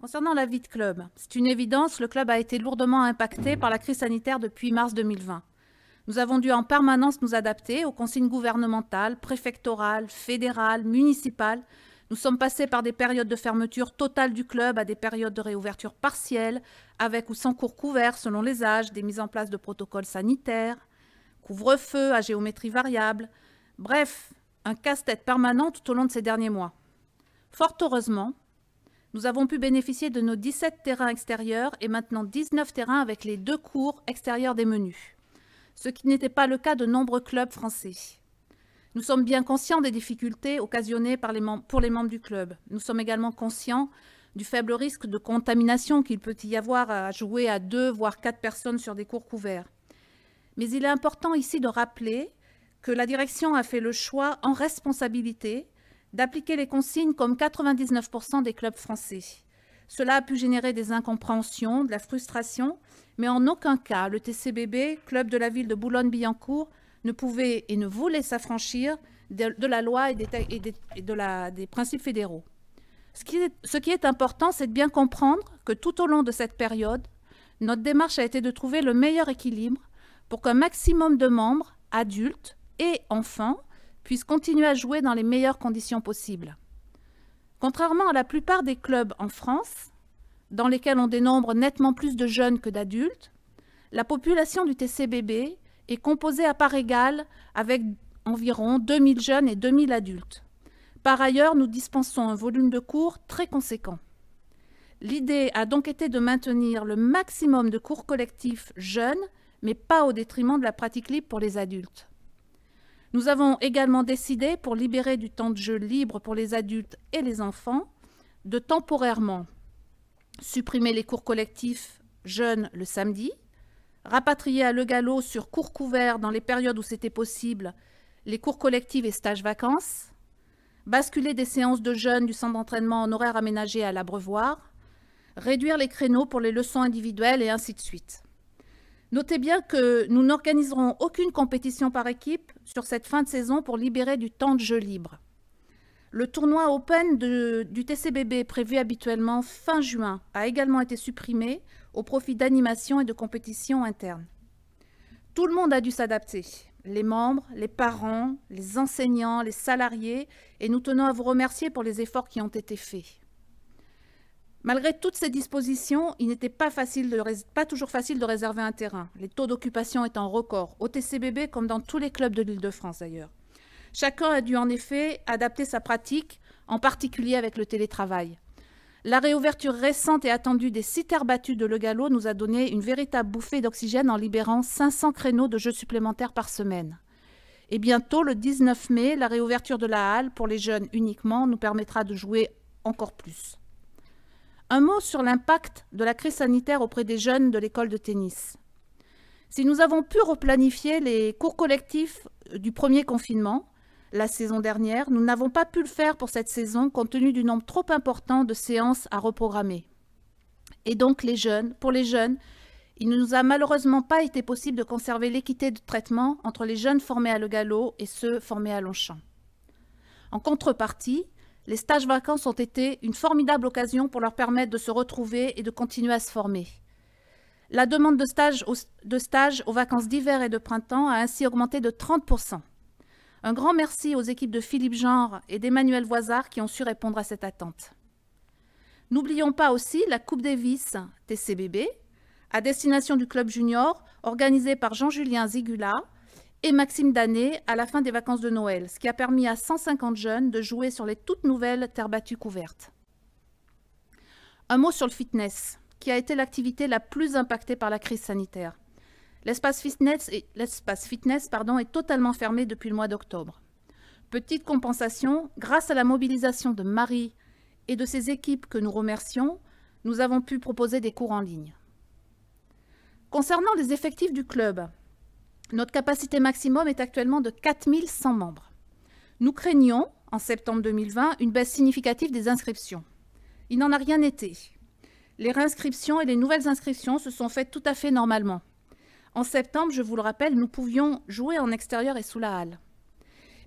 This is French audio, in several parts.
Concernant la vie de club, c'est une évidence, le club a été lourdement impacté par la crise sanitaire depuis mars 2020. Nous avons dû en permanence nous adapter aux consignes gouvernementales, préfectorales, fédérales, municipales. Nous sommes passés par des périodes de fermeture totale du club à des périodes de réouverture partielle, avec ou sans cours couverts selon les âges, des mises en place de protocoles sanitaires, couvre-feu à géométrie variable. Bref, un casse-tête permanent tout au long de ces derniers mois. Fort heureusement, nous avons pu bénéficier de nos 17 terrains extérieurs et maintenant 19 terrains avec les deux cours extérieurs des menus, ce qui n'était pas le cas de nombreux clubs français. Nous sommes bien conscients des difficultés occasionnées par pour les membres du club. Nous sommes également conscients du faible risque de contamination qu'il peut y avoir à jouer à deux, voire quatre personnes sur des cours couverts. Mais il est important ici de rappeler que la direction a fait le choix en responsabilité d'appliquer les consignes comme 99% des clubs français. Cela a pu générer des incompréhensions, de la frustration, mais en aucun cas le TCBB, club de la ville de Boulogne-Billancourt, ne pouvait et ne voulait s'affranchir de, la loi et des, des, principes fédéraux. Ce qui, ce qui est important, c'est de bien comprendre que tout au long de cette période, notre démarche a été de trouver le meilleur équilibre pour qu'un maximum de membres, adultes et enfants, puissent continuer à jouer dans les meilleures conditions possibles. Contrairement à la plupart des clubs en France, dans lesquels on dénombre nettement plus de jeunes que d'adultes, la population du TCBB est composée à part égale avec environ 2000 jeunes et 2000 adultes. Par ailleurs, nous dispensons un volume de cours très conséquent. L'idée a donc été de maintenir le maximum de cours collectifs jeunes, mais pas au détriment de la pratique libre pour les adultes. Nous avons également décidé, pour libérer du temps de jeu libre pour les adultes et les enfants, de temporairement supprimer les cours collectifs jeunes le samedi, rapatrier à Le Gallo sur cours couverts dans les périodes où c'était possible les cours collectifs et stages vacances, basculer des séances de jeunes du centre d'entraînement en horaire aménagé à l'abreuvoir, réduire les créneaux pour les leçons individuelles et ainsi de suite. Notez bien que nous n'organiserons aucune compétition par équipe sur cette fin de saison pour libérer du temps de jeu libre. Le tournoi Open du TCBB prévu habituellement fin juin a également été supprimé au profit d'animations et de compétitions internes. Tout le monde a dû s'adapter, les membres, les parents, les enseignants, les salariés, et nous tenons à vous remercier pour les efforts qui ont été faits. Malgré toutes ces dispositions, il n'était pas, toujours facile de réserver un terrain, les taux d'occupation étant record, au TCBB comme dans tous les clubs de l'île de France d'ailleurs. Chacun a dû en effet adapter sa pratique, en particulier avec le télétravail. La réouverture récente et attendue des six terres battues de Le Gallo nous a donné une véritable bouffée d'oxygène en libérant 500 créneaux de jeux supplémentaires par semaine. Et bientôt, le 19 mai, la réouverture de la halle pour les jeunes uniquement nous permettra de jouer encore plus. Un mot sur l'impact de la crise sanitaire auprès des jeunes de l'école de tennis. Si nous avons pu replanifier les cours collectifs du premier confinement la saison dernière, nous n'avons pas pu le faire pour cette saison compte tenu du nombre trop important de séances à reprogrammer. Et donc les jeunes, pour les jeunes, il ne nous a malheureusement pas été possible de conserver l'équité de traitement entre les jeunes formés à Le Gallo et ceux formés à Longchamp. En contrepartie, les stages vacances ont été une formidable occasion pour leur permettre de se retrouver et de continuer à se former. La demande de stages aux, de aux vacances d'hiver et de printemps a ainsi augmenté de 30%. Un grand merci aux équipes de Philippe Genre et d'Emmanuel Voisard qui ont su répondre à cette attente. N'oublions pas aussi la Coupe Davis TCBB à destination du club junior organisée par Jean-Julien Zigula, et Maxime Danet à la fin des vacances de Noël, ce qui a permis à 150 jeunes de jouer sur les toutes nouvelles terres battues couvertes. Un mot sur le fitness, qui a été l'activité la plus impactée par la crise sanitaire. L'espace fitness, est totalement fermé depuis le mois d'octobre. Petite compensation, grâce à la mobilisation de Marie et de ses équipes que nous remercions, nous avons pu proposer des cours en ligne. Concernant les effectifs du club, notre capacité maximum est actuellement de 4100 membres. Nous craignons, en septembre 2020, une baisse significative des inscriptions. Il n'en a rien été. Les réinscriptions et les nouvelles inscriptions se sont faites tout à fait normalement. En septembre, je vous le rappelle, nous pouvions jouer en extérieur et sous la halle.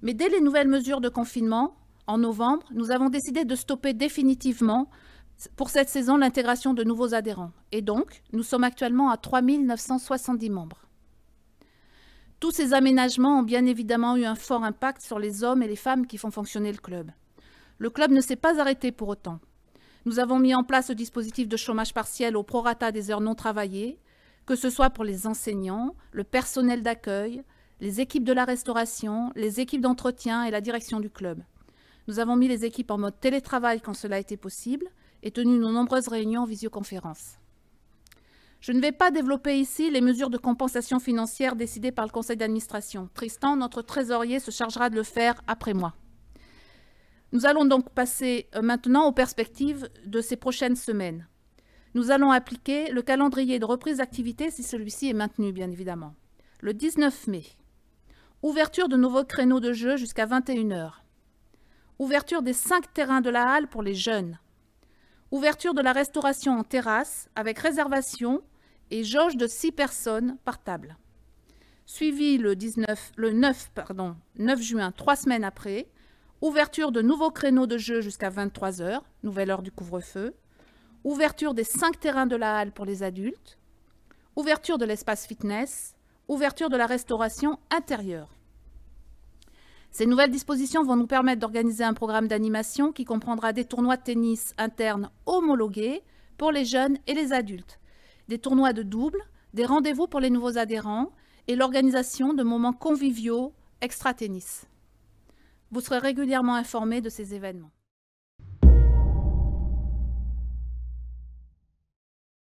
Mais dès les nouvelles mesures de confinement, en novembre, nous avons décidé de stopper définitivement pour cette saison l'intégration de nouveaux adhérents. Et donc, nous sommes actuellement à 3970 membres. Tous ces aménagements ont bien évidemment eu un fort impact sur les hommes et les femmes qui font fonctionner le club. Le club ne s'est pas arrêté pour autant. Nous avons mis en place le dispositif de chômage partiel au prorata des heures non travaillées, que ce soit pour les enseignants, le personnel d'accueil, les équipes de la restauration, les équipes d'entretien et la direction du club. Nous avons mis les équipes en mode télétravail quand cela était possible et tenu nos nombreuses réunions en visioconférence. Je ne vais pas développer ici les mesures de compensation financière décidées par le conseil d'administration. Tristan, notre trésorier, se chargera de le faire après moi. Nous allons donc passer euh, maintenant aux perspectives de ces prochaines semaines. Nous allons appliquer le calendrier de reprise d'activité si celui-ci est maintenu, bien évidemment. Le 19 mai, ouverture de nouveaux créneaux de jeu jusqu'à 21h. Ouverture des cinq terrains de la halle pour les jeunes. Ouverture de la restauration en terrasse avec réservation et jauge de 6 personnes par table. Suivi le, 9, juin, trois semaines après, ouverture de nouveaux créneaux de jeu jusqu'à 23h, nouvelle heure du couvre-feu, ouverture des 5 terrains de la halle pour les adultes, ouverture de l'espace fitness, ouverture de la restauration intérieure. Ces nouvelles dispositions vont nous permettre d'organiser un programme d'animation qui comprendra des tournois de tennis internes homologués pour les jeunes et les adultes, des tournois de double, des rendez-vous pour les nouveaux adhérents et l'organisation de moments conviviaux extra-tennis. Vous serez régulièrement informé de ces événements.